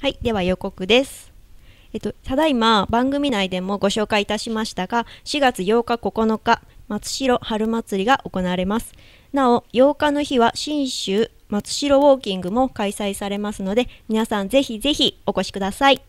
はい、では予告です。えっと、ただいま番組内でもご紹介いたしましたが、4月8日9日、松代春祭りが行われます。なお、8日の日は信州松代ウォーキングも開催されますので、皆さんぜひぜひお越しください。